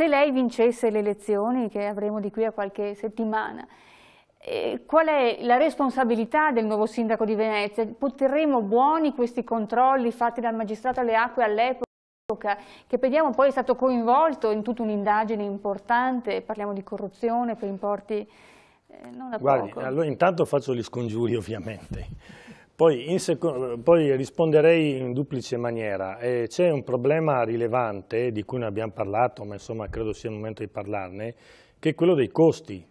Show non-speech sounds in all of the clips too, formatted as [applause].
se lei vincesse le elezioni che avremo di qui a qualche settimana, eh, qual è la responsabilità del nuovo sindaco di Venezia? Potremo buoni questi controlli fatti dal magistrato alle acque all'epoca? che vediamo poi è stato coinvolto in tutta un'indagine importante, parliamo di corruzione per importi eh, non da Guardi, poco. Allora intanto faccio gli scongiuri ovviamente. Poi, poi, risponderei in duplice maniera. Eh, C'è un problema rilevante, di cui non abbiamo parlato, ma insomma credo sia il momento di parlarne, che è quello dei costi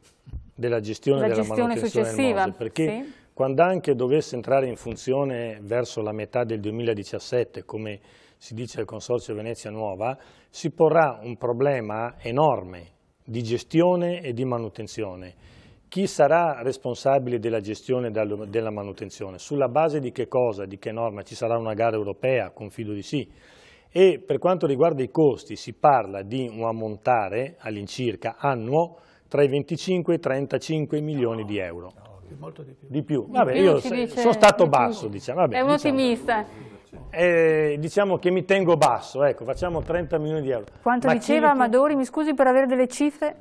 della gestione La della gestione manutenzione successiva, del MOSE, perché sì. quando anche dovesse entrare in funzione verso la metà del 2017, come si dice al Consorzio Venezia Nuova, si porrà un problema enorme di gestione e di manutenzione chi sarà responsabile della gestione della manutenzione? Sulla base di che cosa, di che norma? Ci sarà una gara europea? Confido di sì. E per quanto riguarda i costi, si parla di un ammontare all'incirca annuo tra i 25 e i 35 milioni no, di euro. No, molto di più. Di più. Vabbè, io sono stato di basso, diciamo. Vabbè, È un diciamo. ottimista. Eh, diciamo che mi tengo basso, ecco, facciamo 30 milioni di euro. Quanto Ma diceva Amadori, mi scusi per avere delle cifre?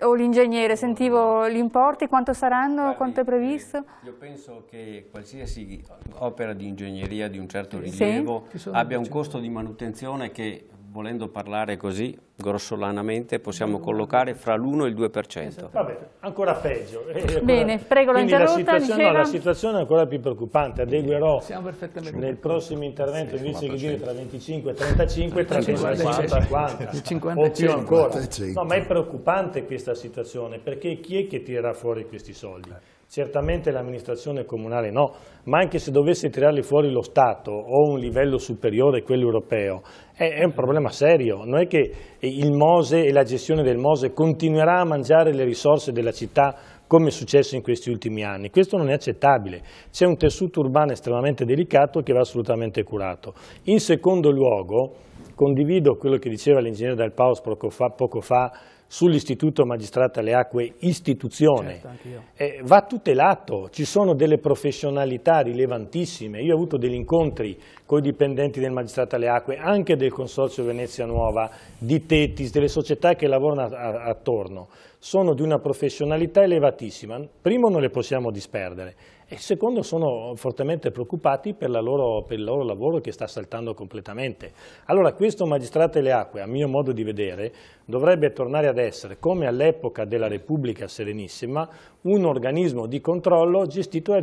o l'ingegnere, sentivo gli importi, quanto saranno, Guardi, quanto è previsto? Eh, io penso che qualsiasi opera di ingegneria di un certo rilievo sì. abbia un cioè costo di manutenzione che volendo parlare così grossolanamente, possiamo collocare fra l'1 e il 2%. Esatto. Vabbè, ancora peggio. [laughs] Bene, prego, Quindi la situazione, no, la situazione è ancora più preoccupante. Adeguerò nel prossimo intervento, invece di dire tra 25 e 35, tra 50 e 40. 50 o più ancora. No, ma è preoccupante questa situazione, perché chi è che tirerà fuori questi soldi? Certamente l'amministrazione comunale no, ma anche se dovesse tirarli fuori lo Stato o un livello superiore a quello europeo, è, un problema serio. Non è che il Mose e la gestione del Mose continuerà a mangiare le risorse della città come è successo in questi ultimi anni. Questo non è accettabile. C'è un tessuto urbano estremamente delicato che va assolutamente curato. In secondo luogo, condivido quello che diceva l'ingegnere Dal Paus poco fa sull'istituto magistrato alle acque istituzione, certo, eh, va tutelato, ci sono delle professionalità rilevantissime, io ho avuto degli incontri con i dipendenti del magistrato alle acque, anche del Consorzio Venezia Nuova, di Tetis, delle società che lavorano a, attorno, sono di una professionalità elevatissima, primo non le possiamo disperdere e secondo sono fortemente preoccupati per, loro, per il loro lavoro che sta saltando completamente. Allora questo magistrato alle acque, a mio modo di vedere, dovrebbe tornare ad essere, come all'epoca della Repubblica Serenissima, un organismo di controllo gestito dal